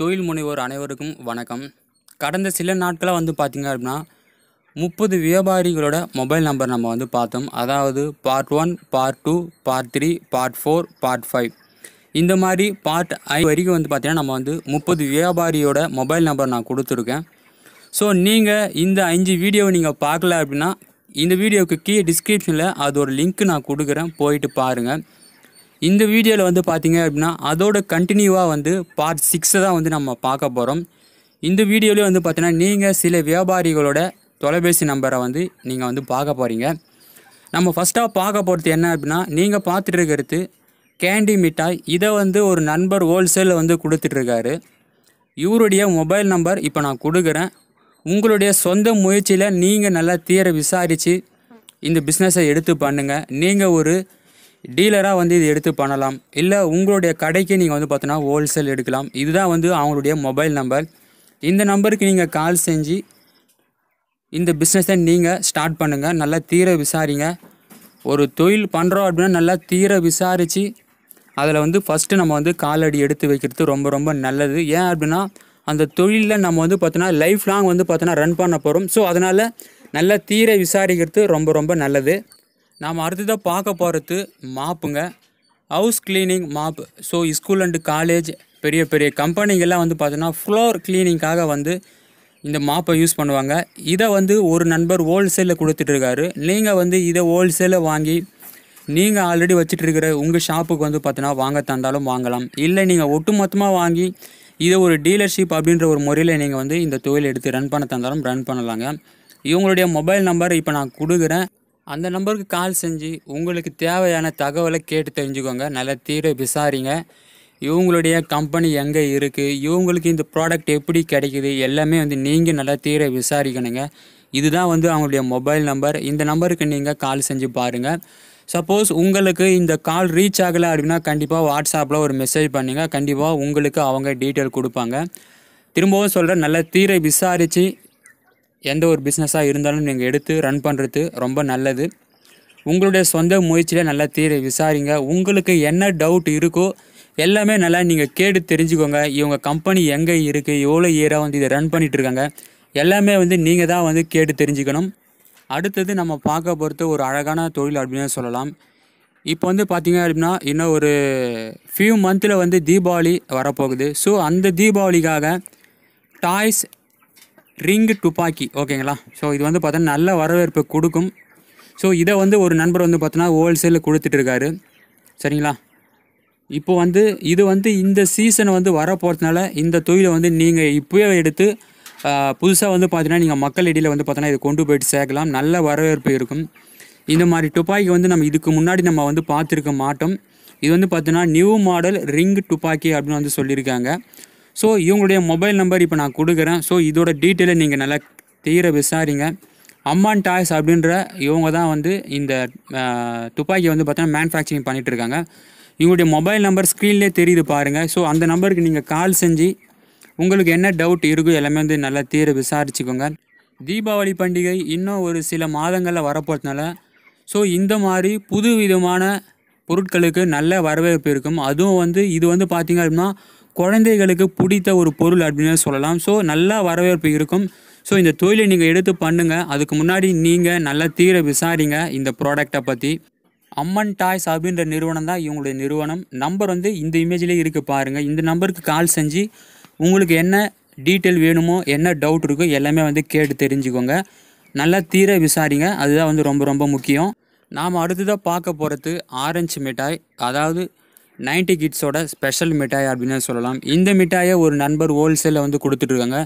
தொழில் முனைவோர் அனைவருக்கும் வணக்கம் கடந்த சில நாட்களாக வந்து பார்த்திங்க அப்படின்னா முப்பது வியாபாரிகளோட மொபைல் நம்பர் நம்ம வந்து பார்த்தோம் அதாவது part one part two part three part four part five இந்த மாதிரி பார்ட் ஐ வரைக்கும் வந்து பார்த்திங்கன்னா நம்ம வந்து முப்பது வியாபாரியோட மொபைல் நம்பர் நான் கொடுத்துருக்கேன் ஸோ நீங்கள் இந்த அஞ்சு வீடியோவை நீங்கள் பார்க்கல அப்படின்னா இந்த வீடியோவுக்கு கீழே டிஸ்கிரிப்ஷனில் அது ஒரு லிங்க் நான் கொடுக்குறேன் போயிட்டு பாருங்கள் இந்த வீடியோவில் வந்து பார்த்தீங்க அப்படின்னா அதோட கண்டினியூவாக வந்து பார்ட் சிக்ஸை தான் வந்து நம்ம பார்க்க போகிறோம் இந்த வீடியோலேயே வந்து பார்த்தீங்கன்னா நீங்கள் சில வியாபாரிகளோட தொலைபேசி நம்பரை வந்து நீங்கள் வந்து பார்க்க போகிறீங்க நம்ம ஃபஸ்ட்டாக பார்க்க போகிறது என்ன அப்படின்னா நீங்கள் பார்த்துட்டு இருக்கிறது கேண்டி மிட்டாய் இதை வந்து ஒரு நண்பர் ஹோல்சேலில் வந்து கொடுத்துட்ருக்காரு இவருடைய மொபைல் நம்பர் இப்போ நான் கொடுக்குறேன் உங்களுடைய சொந்த முயற்சியில் நீங்கள் நல்லா தீர விசாரித்து இந்த பிஸ்னஸை எடுத்து பண்ணுங்கள் நீங்கள் ஒரு டீலராக வந்து இது எடுத்து பண்ணலாம் இல்லை உங்களுடைய கடைக்கு நீங்கள் வந்து பார்த்தோன்னா ஹோல்சேல் எடுக்கலாம் இதுதான் வந்து அவங்களுடைய மொபைல் நம்பர் இந்த நம்பருக்கு நீங்கள் கால் செஞ்சு இந்த பிஸ்னஸை நீங்கள் ஸ்டார்ட் பண்ணுங்கள் நல்லா தீர விசாரிங்க ஒரு தொழில் பண்ணுறோம் அப்படின்னா நல்லா தீர விசாரித்து அதில் வந்து ஃபஸ்ட்டு நம்ம வந்து காலடி எடுத்து வைக்கிறது ரொம்ப ரொம்ப நல்லது ஏன் அப்படின்னா அந்த தொழிலில் நம்ம வந்து பார்த்தோன்னா லைஃப் லாங் வந்து பார்த்தோன்னா ரன் பண்ண போகிறோம் ஸோ அதனால் நல்லா தீர விசாரிக்கிறது ரொம்ப ரொம்ப நல்லது நாம் அடுத்ததாக பார்க்க போகிறது மாப்புங்க house cleaning mop so school and college பெரிய பெரிய கம்பெனிகள்லாம் வந்து பார்த்தோன்னா ஃப்ளோர் க்ளீனிங்காக வந்து இந்த மாப்பை யூஸ் பண்ணுவாங்க இதை வந்து ஒரு நண்பர் ஹோல்சேலில் கொடுத்துட்ருக்காரு நீங்கள் வந்து இதை ஹோல்சேலில் வாங்கி நீங்கள் ஆல்ரெடி வச்சுட்டு இருக்கிற உங்கள் ஷாப்புக்கு வந்து பார்த்தீங்கன்னா வாங்க தந்தாலும் வாங்கலாம் இல்லை நீங்கள் ஒட்டுமொத்தமாக வாங்கி இதை ஒரு டீலர்ஷிப் அப்படின்ற ஒரு முறையில் நீங்கள் வந்து இந்த தொழில் எடுத்து ரன் பண்ண தந்தாலும் ரன் பண்ணலாங்க இவங்களுடைய மொபைல் நம்பர் இப்போ நான் கொடுக்குறேன் அந்த நம்பருக்கு கால் செஞ்சு உங்களுக்கு தேவையான தகவலை கேட்டு தெரிஞ்சுக்கோங்க நல்லா தீர விசாரிங்க இவங்களுடைய கம்பெனி எங்கே இருக்குது இவங்களுக்கு இந்த ப்ராடக்ட் எப்படி கிடைக்குது எல்லாமே வந்து நீங்கள் நல்லா தீர விசாரிக்கணுங்க இதுதான் வந்து அவங்களுடைய மொபைல் நம்பர் இந்த நம்பருக்கு நீங்கள் கால் செஞ்சு பாருங்கள் சப்போஸ் உங்களுக்கு இந்த கால் ரீச் ஆகலை அப்படின்னா கண்டிப்பாக வாட்ஸ்அப்பில் ஒரு மெசேஜ் பண்ணுங்கள் கண்டிப்பாக உங்களுக்கு அவங்க டீட்டெயில் கொடுப்பாங்க திரும்பவும் சொல்கிறேன் நல்ல தீரை விசாரித்து எந்த ஒரு பிஸ்னஸாக இருந்தாலும் நீங்கள் எடுத்து ரன் பண்ணுறது ரொம்ப நல்லது உங்களுடைய சொந்த முயற்சியில் நல்லா தீர விசாரிங்க உங்களுக்கு என்ன டவுட் இருக்கோ எல்லாமே நல்லா நீங்கள் கேட்டு தெரிஞ்சுக்கோங்க இவங்க கம்பெனி எங்கே இருக்குது எவ்வளோ இயராக வந்து இதை ரன் பண்ணிகிட்ருக்காங்க எல்லாமே வந்து நீங்கள் தான் வந்து கேட்டு தெரிஞ்சுக்கணும் அடுத்தது நம்ம பார்க்க பொறுத்த ஒரு அழகான தொழில் அப்படின்னு சொல்லலாம் இப்போ வந்து பார்த்திங்க அப்படின்னா இன்னும் ஒரு ஃபியூ மந்தில் வந்து தீபாவளி வரப்போகுது ஸோ அந்த தீபாவளிக்காக டாய்ஸ் ரிங்கு துப்பாக்கி ஓகேங்களா ஸோ இது வந்து பார்த்தோன்னா நல்ல வரவேற்பு கொடுக்கும் ஸோ இதை வந்து ஒரு நண்பர் வந்து பார்த்தோன்னா ஹோல்சேலில் கொடுத்துட்ருக்காரு சரிங்களா இப்போ வந்து இது வந்து இந்த சீசன் வந்து வரப்போகிறதுனால இந்த தொழிலை வந்து நீங்கள் இப்போயே எடுத்து புதுசாக வந்து பார்த்தீங்கன்னா நீங்கள் மக்கள் இடையில் வந்து பார்த்தோன்னா இதை கொண்டு போயிட்டு சேர்க்கலாம் நல்ல வரவேற்பு இருக்கும் இந்த மாதிரி துப்பாக்கி வந்து நம்ம இதுக்கு முன்னாடி நம்ம வந்து பார்த்துருக்க மாட்டோம் இது வந்து பார்த்தோன்னா நியூ மாடல் ரிங் துப்பாக்கி அப்படின்னு வந்து சொல்லியிருக்காங்க ஸோ இவங்களுடைய மொபைல் நம்பர் இப்போ நான் கொடுக்குறேன் ஸோ இதோட டீட்டெயிலை நீங்கள் நல்லா தீர விசாரிங்க அம்மான் டாய்ஸ் அப்படின்ற இவங்க தான் வந்து இந்த துப்பாக்கியை வந்து பார்த்தோன்னா மேனுஃபேக்சரிங் பண்ணிகிட்டு இருக்காங்க இவங்களுடைய மொபைல் நம்பர் ஸ்க்ரீன்லேயே தெரியுது பாருங்கள் ஸோ அந்த நம்பருக்கு நீங்கள் கால் செஞ்சு உங்களுக்கு என்ன டவுட் இருக்கோ எல்லாமே வந்து நல்லா தீர விசாரிச்சுக்கோங்க தீபாவளி பண்டிகை இன்னும் ஒரு சில மாதங்களில் வரப்போகிறதுனால ஸோ இந்த மாதிரி புது விதமான பொருட்களுக்கு நல்ல வரவேற்பு இருக்கும் அதுவும் வந்து இது வந்து பார்த்திங்க அப்படின்னா குழந்தைகளுக்கு பிடித்த ஒரு பொருள் அப்படின்னு சொல்லலாம் ஸோ நல்லா வரவேற்பு இருக்கும் ஸோ இந்த தொழிலை நீங்கள் எடுத்து பண்ணுங்கள் அதுக்கு முன்னாடி நீங்கள் நல்லா தீர விசாரிங்க இந்த ப்ராடக்டை பற்றி அம்மன் டாய்ஸ் அப்படின்ற நிறுவனம் தான் இவங்களுடைய நிறுவனம் நம்பர் வந்து இந்த இமேஜ்லேயே இருக்குது பாருங்கள் இந்த நம்பருக்கு கால் செஞ்சு உங்களுக்கு என்ன டீட்டெயில் வேணுமோ என்ன டவுட் இருக்கோ எல்லாமே வந்து கேட்டு தெரிஞ்சுக்கோங்க நல்லா தீர விசாரிங்க அதுதான் வந்து ரொம்ப ரொம்ப முக்கியம் நாம் அடுத்ததாக பார்க்க போகிறது ஆரஞ்சு மிட்டாய் அதாவது நைன்டி கிட்ஸோட ஸ்பெஷல் மிட்டாய் அப்படின்னு சொல்லலாம் இந்த மிட்டாயை ஒரு நண்பர் ஹோல்சேலில் வந்து கொடுத்துட்ருக்காங்க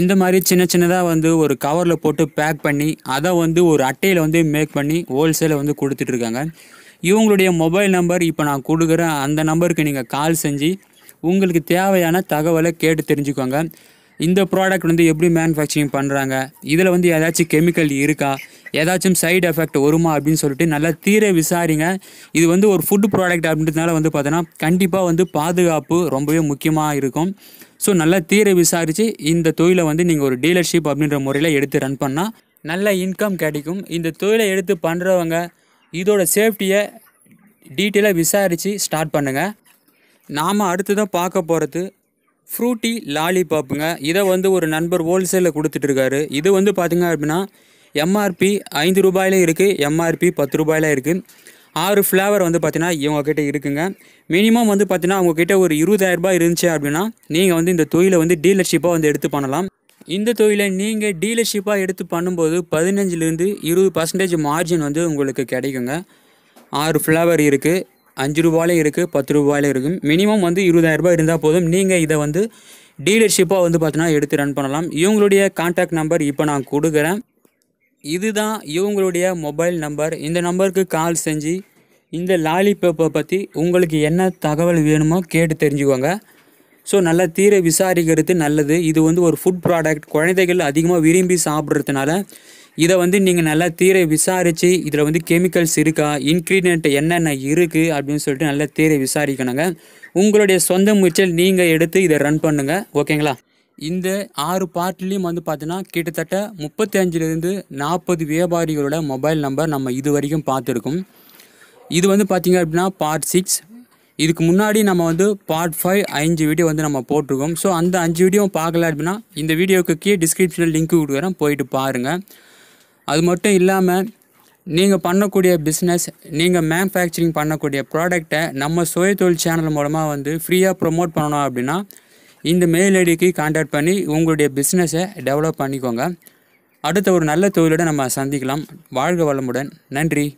இந்த மாதிரி சின்ன சின்னதாக வந்து ஒரு கவரில் போட்டு பேக் பண்ணி அதை வந்து ஒரு அட்டையில் வந்து மேக் பண்ணி ஹோல்சேலில் வந்து கொடுத்துட்ருக்காங்க இவங்களுடைய மொபைல் நம்பர் இப்போ நான் கொடுக்குறேன் அந்த நம்பருக்கு நீங்கள் கால் செஞ்சு உங்களுக்கு தேவையான தகவலை கேட்டு தெரிஞ்சுக்கோங்க இந்த ப்ராடக்ட் வந்து எப்படி மேனுஃபேக்சரிங் பண்ணுறாங்க இதில் வந்து ஏதாச்சும் கெமிக்கல் இருக்கா ஏதாச்சும் சைடு எஃபெக்ட் வருமா அப்படின்னு சொல்லிட்டு நல்லா தீர விசாரிங்க இது வந்து ஒரு ஃபுட் ப்ராடக்ட் அப்படின்றதுனால வந்து பார்த்தோன்னா கண்டிப்பாக வந்து பாதுகாப்பு ரொம்பவே முக்கியமாக இருக்கும் ஸோ நல்லா தீர விசாரித்து இந்த தொழிலை வந்து நீங்கள் ஒரு டீலர்ஷிப் அப்படின்ற முறையில் எடுத்து ரன் பண்ணால் நல்ல இன்கம் கிடைக்கும் இந்த தொழிலை எடுத்து பண்ணுறவங்க இதோட சேஃப்டியை டீட்டெயிலாக விசாரித்து ஸ்டார்ட் பண்ணுங்கள் நாம் தான் பார்க்க போகிறது ஃப்ரூட்டி லாலிபாப்புங்க இதை வந்து ஒரு நண்பர் ஹோல்சேலில் கொடுத்துட்ருக்காரு இது வந்து பார்த்திங்க அப்படின்னா எம்ஆர்பி ஐந்து ரூபாயில் இருக்குது எம்ஆர்பி பத்து ரூபாயில் இருக்குது ஆறு ஃப்ளேவர் வந்து பார்த்தீங்கன்னா இவங்கக்கிட்ட இருக்குங்க மினிமம் வந்து பார்த்தீங்கன்னா அவங்கக்கிட்ட ஒரு இருபதாயிரரூபா இருந்துச்சு அப்படின்னா நீங்கள் வந்து இந்த தொழிலை வந்து டீலர்ஷிப்பாக வந்து எடுத்து பண்ணலாம் இந்த தொழிலை நீங்கள் டீலர்ஷிப்பாக எடுத்து பண்ணும்போது பதினஞ்சுலேருந்து இருபது பர்சன்டேஜ் மார்ஜின் வந்து உங்களுக்கு கிடைக்குங்க ஆறு ஃப்ளேவர் இருக்குது அஞ்சு ரூபாயிலே இருக்குது பத்து ரூபாயிலே இருக்கும் மினிமம் வந்து இருபதாயிரரூபா இருந்தால் போதும் நீங்கள் இதை வந்து டீலர்ஷிப்பாக வந்து பார்த்தீங்கன்னா எடுத்து ரன் பண்ணலாம் இவங்களுடைய கான்டாக்ட் நம்பர் இப்போ நான் கொடுக்குறேன் இதுதான் இவங்களுடைய மொபைல் நம்பர் இந்த நம்பருக்கு கால் செஞ்சு இந்த லாலிபேப்பை பற்றி உங்களுக்கு என்ன தகவல் வேணுமோ கேட்டு தெரிஞ்சுக்கோங்க ஸோ நல்ல தீரை விசாரிக்கிறது நல்லது இது வந்து ஒரு ஃபுட் ப்ராடக்ட் குழந்தைகள் அதிகமாக விரும்பி சாப்பிட்றதுனால இதை வந்து நீங்கள் நல்லா தீரை விசாரித்து இதில் வந்து கெமிக்கல்ஸ் இருக்கா இன்க்ரீடியன்ட் என்னென்ன இருக்குது அப்படின்னு சொல்லிட்டு நல்லா தீரை விசாரிக்கணுங்க உங்களுடைய சொந்த முயற்சியில் நீங்கள் எடுத்து இதை ரன் பண்ணுங்கள் ஓகேங்களா இந்த ஆறு பார்ட்லேயும் வந்து பார்த்தீங்கன்னா கிட்டத்தட்ட அஞ்சுலேருந்து நாற்பது வியாபாரிகளோட மொபைல் நம்பர் நம்ம இது வரைக்கும் பார்த்துருக்கோம் இது வந்து பார்த்திங்க அப்படின்னா பார்ட் சிக்ஸ் இதுக்கு முன்னாடி நம்ம வந்து பார்ட் ஃபைவ் அஞ்சு வீடியோ வந்து நம்ம போட்டிருக்கோம் ஸோ அந்த அஞ்சு வீடியோ பார்க்கல அப்படின்னா இந்த வீடியோவுக்கு கீழே டிஸ்கிரிப்ஷனில் லிங்க் கொடுக்குறேன் போயிட்டு பாருங்கள் அது மட்டும் இல்லாமல் நீங்கள் பண்ணக்கூடிய பிஸ்னஸ் நீங்கள் மேனுஃபேக்சரிங் பண்ணக்கூடிய ப்ராடக்டை நம்ம சுய தொழில் சேனல் மூலமாக வந்து ஃப்ரீயாக ப்ரொமோட் பண்ணணும் அப்படின்னா இந்த மெயில் ஐடிக்கு காண்டாக்ட் பண்ணி உங்களுடைய பிஸ்னஸை டெவலப் பண்ணிக்கோங்க அடுத்த ஒரு நல்ல தொழிலோடு நம்ம சந்திக்கலாம் வாழ்க வளமுடன் நன்றி